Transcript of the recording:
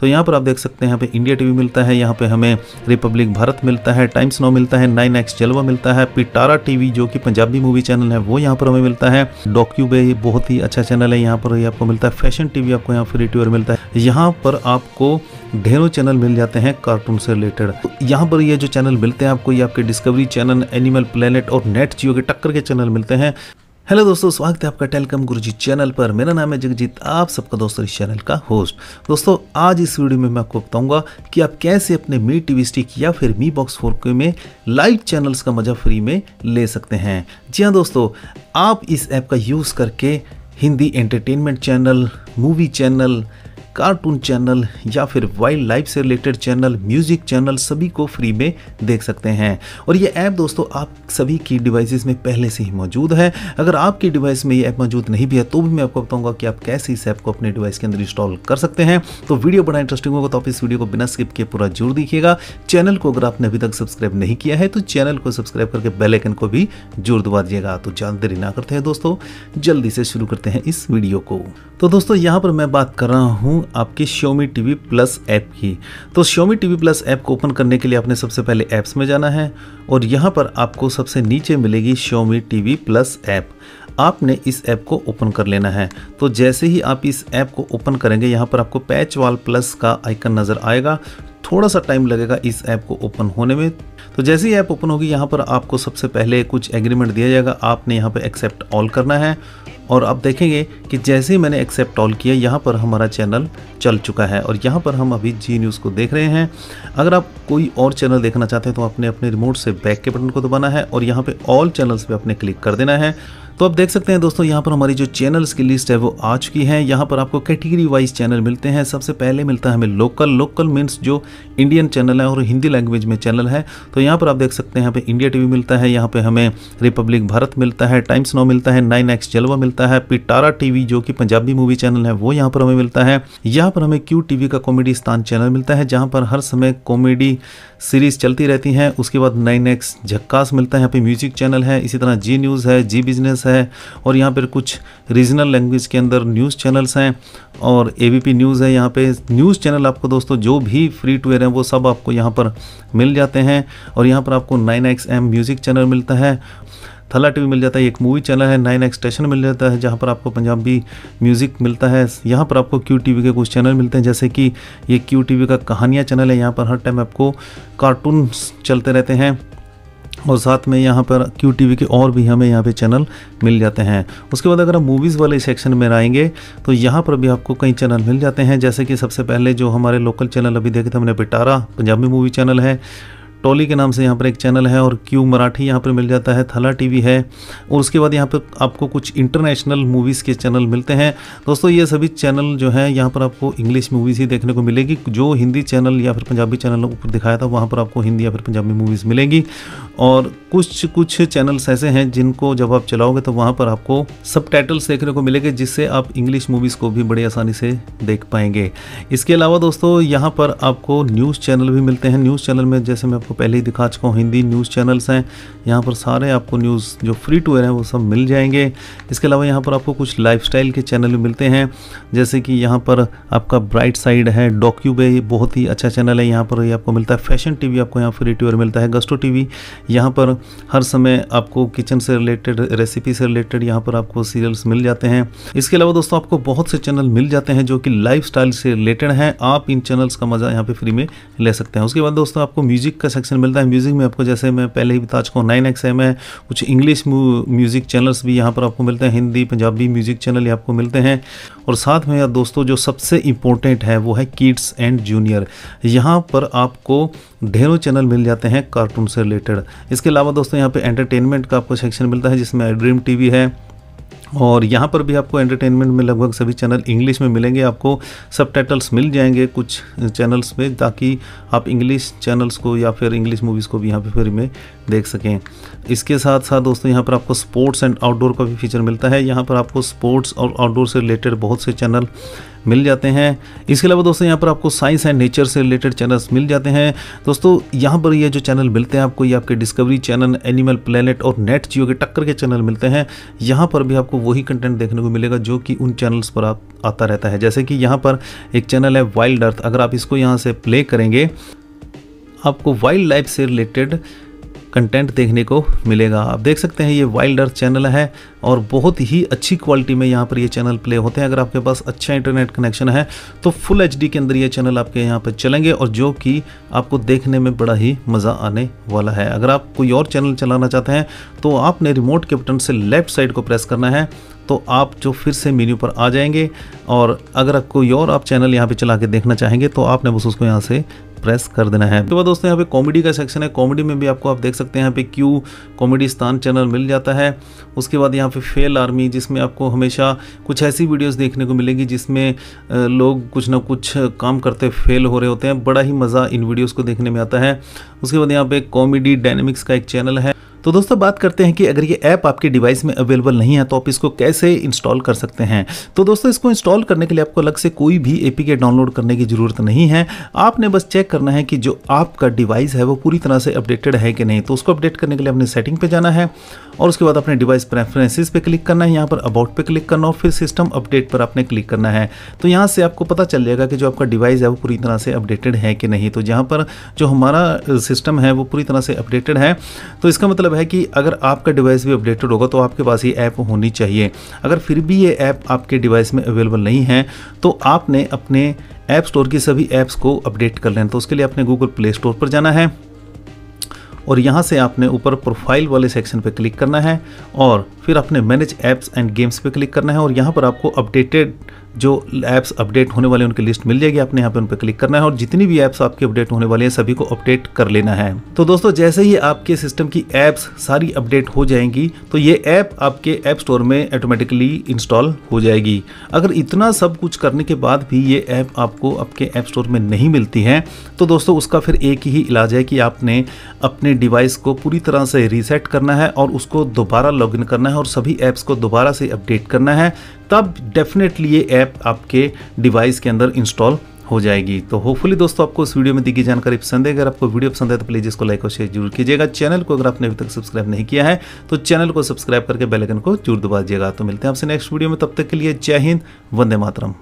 तो यहाँ पर आप देख सकते हैं यहाँ पे इंडिया टीवी मिलता है यहाँ पे हमें रिपब्लिक भारत मिलता है टाइम्स नो मिलता है नाइन एक्स जलवा मिलता है पिटारा टीवी जो कि पंजाबी मूवी चैनल है वो यहाँ पर हमें मिलता है डॉक्यूबे बहुत ही अच्छा चैनल है यहाँ पर ये आपको मिलता है फैशन टीवी आपको यहाँ फ्री ट्यूर मिलता है यहाँ पर आपको ढेरों चैनल मिल जाते हैं कार्टून से रिलेटेड तो यहाँ पर ये जो चैनल मिलते हैं आपको ये आपके डिस्कवरी चैनल एनिमल प्लानट और नेट जियो के टक्कर के चैनल मिलते हैं हेलो दोस्तों स्वागत है आपका टेलकम गुरुजी चैनल पर मेरा नाम है जगजीत आप सबका दोस्तों इस चैनल का होस्ट दोस्तों आज इस वीडियो में मैं आपको बताऊंगा कि आप कैसे अपने मी टीवी स्टिक या फिर मी बॉक्स फोर में लाइव चैनल्स का मज़ा फ्री में ले सकते हैं जी हाँ दोस्तों आप इस ऐप का यूज़ करके Hindi entertainment channel movie channel cartoon channel या फिर वाइल्ड लाइफ से रिलेटेड चैनल म्यूजिक चैनल सभी को फ्री में देख सकते हैं और ये ऐप दोस्तों आप सभी की डिवाइसेस में पहले से ही मौजूद है अगर आपकी डिवाइस में ये ऐप मौजूद नहीं भी है तो भी मैं आपको बताऊंगा कि आप कैसे इस ऐप को अपने डिवाइस के अंदर इंस्टॉल कर सकते हैं तो वीडियो बड़ा इंटरेस्टिंग होगा तो आप इस वीडियो को बिना स्किप किए पूरा जरूर देखिएगा चैनल को अगर आपने अभी तक सब्सक्राइब नहीं किया है तो चैनल को सब्सक्राइब करके बेलाइकन को भी जोर दबा दिएगा तो ज़्यादा देरी ना करते हैं दोस्तों जल्दी से शुरू करते हैं इस वीडियो को तो दोस्तों यहाँ पर मैं बात कर रहा हूँ आपके Xiaomi TV Plus ऐप की तो Xiaomi TV Plus ऐप को ओपन करने के लिए आपने सबसे पहले ऐप्स में जाना है और यहाँ पर आपको सबसे नीचे मिलेगी Xiaomi TV Plus ऐप आपने इस ऐप को ओपन कर लेना है तो जैसे ही आप इस ऐप को ओपन करेंगे यहाँ पर आपको पैच वाल प्लस का आइकन नज़र आएगा थोड़ा सा टाइम लगेगा इस ऐप को ओपन होने में तो जैसे ही ऐप ओपन होगी यहाँ पर आपको सबसे पहले कुछ एग्रीमेंट दिया जाएगा आपने यहाँ पर एक्सेप्ट ऑल करना है और आप देखेंगे कि जैसे ही मैंने एक्सेप्ट ऑल किया यहाँ पर हमारा चैनल चल चुका है और यहाँ पर हम अभी जी न्यूज़ को देख रहे हैं अगर आप कोई और चैनल देखना चाहते हैं तो आपने अपने रिमोट से बैक के बटन को दबाना है और यहाँ पर ऑल चैनल्स पर आपने क्लिक कर देना है तो आप देख सकते हैं दोस्तों यहाँ पर हमारी जो चैनल्स की लिस्ट है वो आ चुकी है यहाँ पर आपको कैटेगरी वाइज चैनल मिलते हैं सबसे पहले मिलता है हमें लोकल लोकल मीन्स जो इंडियन चैनल है और हिंदी लैंग्वेज में चैनल है तो यहाँ पर आप देख सकते हैं यहाँ पर इंडिया टी मिलता है यहाँ पर हमें रिपब्लिक भारत मिलता है टाइम्स नो मिलता है नाइन एक्स जलवा मिलता है पिटारा टी जो कि पंजाबी मूवी चैनल है वो यहाँ पर हमें मिलता है यहाँ पर हमें क्यू टी का कॉमेडी स्थान चैनल मिलता है जहाँ पर हर समय कॉमेडी सीरीज चलती रहती हैं उसके बाद नाइन एक्स झक्कास मिलता है यहाँ पे म्यूजिक चैनल है इसी तरह जी न्यूज़ है जी बिजनेस है और यहाँ पर कुछ रीजनल लैंग्वेज के अंदर न्यूज़ चैनल्स हैं और ए न्यूज़ है यहाँ पे न्यूज़ चैनल आपको दोस्तों जो भी फ्री टू एयर हैं वो सब आपको यहाँ पर मिल जाते हैं और यहाँ पर आपको nine X M music channel मिलता है थला वी मिल जाता है एक मूवी चैनल है नाइन एक्स स्टेशन मिल जाता है जहाँ पर आपको पंजाबी म्यूज़िक मिलता है यहाँ पर आपको क्यू वी के कुछ चैनल मिलते हैं जैसे कि ये क्यू वी का कहानियाँ चैनल है यहाँ पर हर टाइम आपको कार्टून चलते रहते हैं और साथ में यहाँ पर क्यू टी के और भी हमें यहाँ पे चैनल मिल जाते हैं उसके बाद अगर हम मूवीज़ वाले सेक्शन में आएंगे तो यहाँ पर भी आपको कई चैनल मिल जाते हैं जैसे कि सबसे पहले जो हमारे लोकल चैनल अभी देखे थे हमने पिटारा पंजाबी मूवी चैनल है टोली के नाम से यहाँ पर एक चैनल है और क्यू मराठी यहाँ पर मिल जाता है थला टी है और उसके बाद यहाँ पर आपको कुछ इंटरनेशनल मूवीज़ के चैनल मिलते हैं दोस्तों ये सभी चैनल जो हैं यहाँ पर आपको इंग्लिश मूवीज़ ही देखने को मिलेगी जो हिंदी चैनल या फिर पंजाबी चैनल ऊपर दिखाया था वहाँ पर आपको हिंदी या फिर पंजाबी मूवीज़ मिलेंगी और कुछ कुछ चैनल्स ऐसे हैं जिनको जब आप चलाओगे तो वहाँ पर आपको सब देखने को मिलेंगे जिससे आप इंग्लिश मूवीज़ को भी बड़ी आसानी से देख पाएंगे इसके अलावा दोस्तों यहाँ पर आपको न्यूज़ चैनल भी मिलते हैं न्यूज़ चैनल में जैसे मैं आपको पहले ही दिखा चुका हूँ हिंदी न्यूज़ चैनल्स हैं यहाँ पर सारे आपको न्यूज़ जो फ्री टू एयर हैं वो सब मिल जाएंगे इसके अलावा यहाँ पर आपको कुछ लाइफ के चैनल भी मिलते हैं जैसे कि यहाँ पर आपका ब्राइट साइड है डॉक्यूबे बहुत ही अच्छा चैनल है यहाँ पर ये आपको मिलता है फैशन टीवी आपको यहाँ फ्री टू एयर मिलता है गस्टो टी वी पर हर समय आपको किचन से रिलेटेड रेसिपी से रिलेटेड यहाँ पर आपको सीरियल्स मिल जाते हैं इसके अलावा दोस्तों आपको बहुत से चैनल मिल जाते हैं जो कि लाइफ से रिलेटेड हैं आप इन चैनल्स का मज़ा यहाँ पे फ्री में ले सकते हैं उसके बाद दोस्तों आपको म्यूजिक का सेक्शन मिलता है म्यूज़िक में आपको जैसे मैं पहले ही बता चुका हूँ नाइन एक्स एम है कुछ इंग्लिश म्यूज़िक चैनल्स भी यहाँ पर आपको मिलते हैं हिंदी पंजाबी म्यूज़िक चैनल आपको मिलते हैं और साथ में यार दोस्तों जो सबसे इंपॉर्टेंट है वो है किड्स एंड जूनियर यहाँ पर आपको ढेरों चैनल मिल जाते हैं कार्टून से रिलेटेड इसके अलावा दोस्तों यहाँ पे एंटरटेनमेंट का आपको सेक्शन मिलता है जिसमें ड्रीम टीवी है और यहाँ पर भी आपको एंटरटेनमेंट में लगभग सभी चैनल इंग्लिश में मिलेंगे आपको सब मिल जाएंगे कुछ चैनल्स में ताकि आप इंग्लिश चैनल्स को या फिर इंग्लिश मूवीज़ को भी यहाँ पे फ्री में देख सकें इसके साथ साथ दोस्तों यहाँ पर आपको स्पोर्ट्स एंड आउटडोर का भी फीचर मिलता है यहाँ पर आपको स्पोर्ट्स और आउटडोर से रिलेटेड बहुत से चैनल मिल जाते हैं इसके अलावा दोस्तों यहाँ पर आपको साइंस एंड नेचर से रिलेटेड चैनल्स मिल जाते हैं दोस्तों यहाँ पर ये जो चैनल मिलते हैं आपको ये आपके डिस्कवरी चैनल एनिमल प्लानट और नेट जियो के टक्कर के चैनल मिलते हैं यहाँ पर भी आपको वही कंटेंट देखने को मिलेगा जो कि उन चैनल्स पर आप आता रहता है जैसे कि यहाँ पर एक चैनल है वाइल्ड अर्थ अगर आप इसको यहाँ से प्ले करेंगे आपको वाइल्ड लाइफ से रिलेटेड कंटेंट देखने को मिलेगा आप देख सकते हैं ये वाइल्ड अर्थ चैनल है और बहुत ही अच्छी क्वालिटी में यहाँ पर ये चैनल प्ले होते हैं अगर आपके पास अच्छा इंटरनेट कनेक्शन है तो फुल एच के अंदर ये चैनल आपके यहाँ पर चलेंगे और जो कि आपको देखने में बड़ा ही मज़ा आने वाला है अगर आप कोई और चैनल चलाना चाहते हैं तो आपने रिमोट के बटन से लेफ्ट साइड को प्रेस करना है तो आप जो फिर से मेन्यू पर आ जाएंगे और अगर कोई और आप चैनल यहाँ पे चला के देखना चाहेंगे तो आपने बस उसको यहाँ से प्रेस कर देना है उसके बाद दोस्तों यहाँ पे कॉमेडी का सेक्शन है कॉमेडी में भी आपको आप देख सकते हैं यहाँ पे क्यू कॉमेडी स्थान चैनल मिल जाता है उसके बाद यहाँ पे फेल आर्मी जिसमें आपको हमेशा कुछ ऐसी वीडियोस देखने को मिलेगी जिसमें लोग कुछ ना कुछ काम करते फेल हो रहे होते हैं बड़ा ही मज़ा इन वीडियोज़ को देखने में आता है उसके बाद यहाँ पे कॉमेडी डायनेमिक्स का एक चैनल है तो दोस्तों बात करते हैं कि अगर ये ऐप आपके डिवाइस में अवेलेबल नहीं है तो आप इसको कैसे इंस्टॉल कर सकते हैं तो दोस्तों इसको इंस्टॉल करने के लिए आपको अलग से कोई भी के डाउनलोड करने की ज़रूरत नहीं है आपने बस चेक करना है कि जो आपका डिवाइस है वो पूरी तरह से अपडेटेड है कि नहीं तो उसको अपडेट करने के लिए अपने सेटिंग पर जाना है और उसके बाद अपने डिवाइस प्रेफरेंसेज पर क्लिक करना है यहाँ पर अबाउट पर क्लिक करना और फिर सिस्टम अपडेट पर आपने क्लिक करना है तो यहाँ से आपको पता चल जाएगा कि जो आपका डिवाइस है वो पूरी तरह से अपडेटेड है कि नहीं तो जहाँ पर जो हमारा सिस्टम है वो पूरी तरह से अपडेटेड है तो इसका मतलब मतलब है कि अगर आपका डिवाइस भी अपडेटेड होगा तो आपके पास ये ऐप होनी चाहिए अगर फिर भी ये ऐप आपके डिवाइस में अवेलेबल नहीं है तो आपने अपने ऐप स्टोर की सभी ऐप्स को अपडेट कर लेना तो उसके लिए आपने गूगल प्ले स्टोर पर जाना है और यहाँ से आपने ऊपर प्रोफाइल वाले सेक्शन पर क्लिक करना है और फिर अपने मैनेज ऐप्स एंड गेम्स पे क्लिक करना है और यहाँ पर आपको अपडेटेड जो ऐप्स अपडेट होने वाले उनकी लिस्ट मिल जाएगी आपने यहाँ पे उन पर क्लिक करना है और जितनी भी ऐप्स आपके अपडेट होने वाले हैं सभी को अपडेट कर लेना है तो दोस्तों जैसे ही आपके सिस्टम की ऐप्स सारी अपडेट हो जाएंगी तो ये ऐप आपके ऐप स्टोर में ऑटोमेटिकली इंस्टॉल हो जाएगी अगर इतना सब कुछ करने के बाद भी ये ऐप आपको आपके ऐप स्टोर में नहीं मिलती है तो दोस्तों उसका फिर एक ही इलाज है कि आपने अपने डिवाइस को पूरी तरह से रीसेट करना है और उसको दोबारा लॉग करना है है और सभी ऐप्स को दोबारा से अपडेट करना है तब डेफिनेटली ये ऐप आपके डिवाइस के अंदर इंस्टॉल हो जाएगी तो होपफुली दोस्तों आपको इस वीडियो में दी गई जानकारी पसंद है अगर आपको वीडियो पसंद है तो प्लीज़ इसको लाइक और शेयर जरूर कीजिएगा चैनल को अगर आपने अभी तक सब्सक्राइब नहीं किया है तो चैनल को सब्सक्राइब करके बेलाइकन को जरूर दबा दीजिएगा तो मिलते हैं आपसे नेक्स्ट वीडियो में तब तक के लिए जय हिंद वंदे मातरम